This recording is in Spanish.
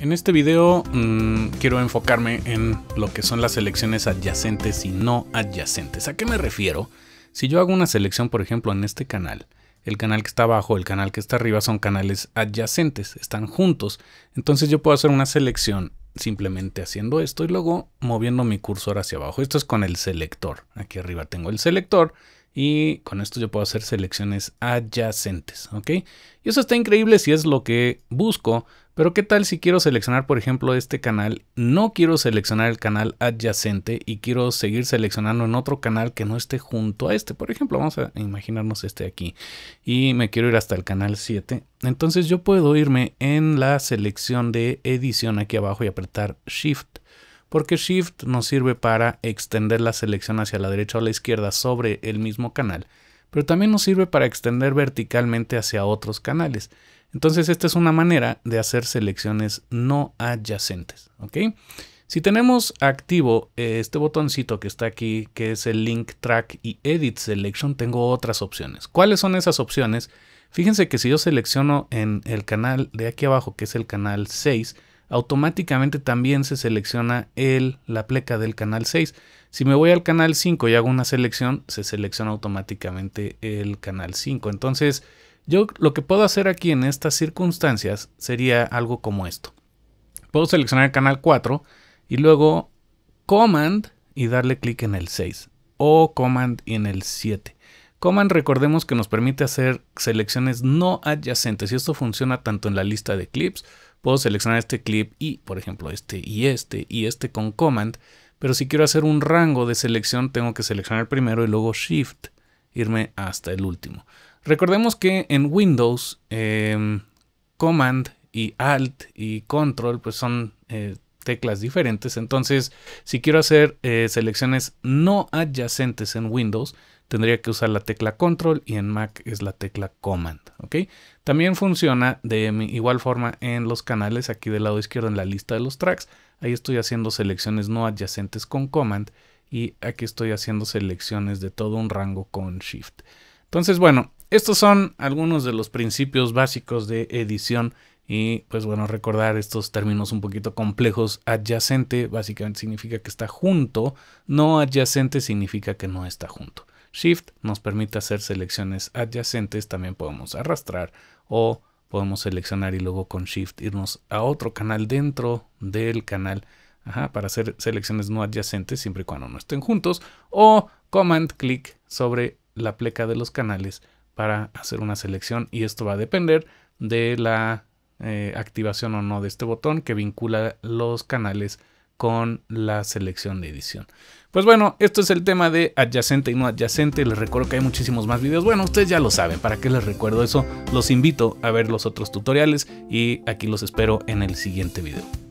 En este video mm, quiero enfocarme en lo que son las selecciones adyacentes y no adyacentes. ¿A qué me refiero? Si yo hago una selección, por ejemplo, en este canal, el canal que está abajo, el canal que está arriba son canales adyacentes, están juntos. Entonces yo puedo hacer una selección simplemente haciendo esto y luego moviendo mi cursor hacia abajo. Esto es con el selector. Aquí arriba tengo el selector y con esto yo puedo hacer selecciones adyacentes, ¿ok? Y eso está increíble si es lo que busco, pero ¿qué tal si quiero seleccionar, por ejemplo, este canal? No quiero seleccionar el canal adyacente y quiero seguir seleccionando en otro canal que no esté junto a este. Por ejemplo, vamos a imaginarnos este aquí y me quiero ir hasta el canal 7. Entonces yo puedo irme en la selección de edición aquí abajo y apretar Shift porque Shift nos sirve para extender la selección hacia la derecha o la izquierda sobre el mismo canal, pero también nos sirve para extender verticalmente hacia otros canales. Entonces esta es una manera de hacer selecciones no adyacentes. ¿ok? Si tenemos activo eh, este botoncito que está aquí, que es el Link Track y Edit Selection, tengo otras opciones. ¿Cuáles son esas opciones? Fíjense que si yo selecciono en el canal de aquí abajo, que es el canal 6, automáticamente también se selecciona el, la pleca del canal 6. Si me voy al canal 5 y hago una selección, se selecciona automáticamente el canal 5. Entonces, yo lo que puedo hacer aquí en estas circunstancias sería algo como esto. Puedo seleccionar el canal 4 y luego Command y darle clic en el 6 o Command y en el 7. Command recordemos que nos permite hacer selecciones no adyacentes y esto funciona tanto en la lista de clips, puedo seleccionar este clip y por ejemplo este y este y este con Command, pero si quiero hacer un rango de selección tengo que seleccionar primero y luego Shift, irme hasta el último. Recordemos que en Windows em, Command y Alt y Control pues son... Eh, teclas diferentes. Entonces, si quiero hacer eh, selecciones no adyacentes en Windows, tendría que usar la tecla Control y en Mac es la tecla Command. ¿ok? También funciona de igual forma en los canales, aquí del lado izquierdo en la lista de los tracks. Ahí estoy haciendo selecciones no adyacentes con Command y aquí estoy haciendo selecciones de todo un rango con Shift. Entonces, bueno, estos son algunos de los principios básicos de edición y pues bueno, recordar estos términos un poquito complejos. Adyacente básicamente significa que está junto, no adyacente significa que no está junto. Shift nos permite hacer selecciones adyacentes, también podemos arrastrar o podemos seleccionar y luego con Shift irnos a otro canal dentro del canal para hacer selecciones no adyacentes siempre y cuando no estén juntos o Command clic sobre la pleca de los canales para hacer una selección y esto va a depender de la eh, activación o no de este botón que vincula los canales con la selección de edición. Pues bueno, esto es el tema de adyacente y no adyacente. Les recuerdo que hay muchísimos más videos. Bueno, ustedes ya lo saben, ¿para qué les recuerdo eso? Los invito a ver los otros tutoriales y aquí los espero en el siguiente video.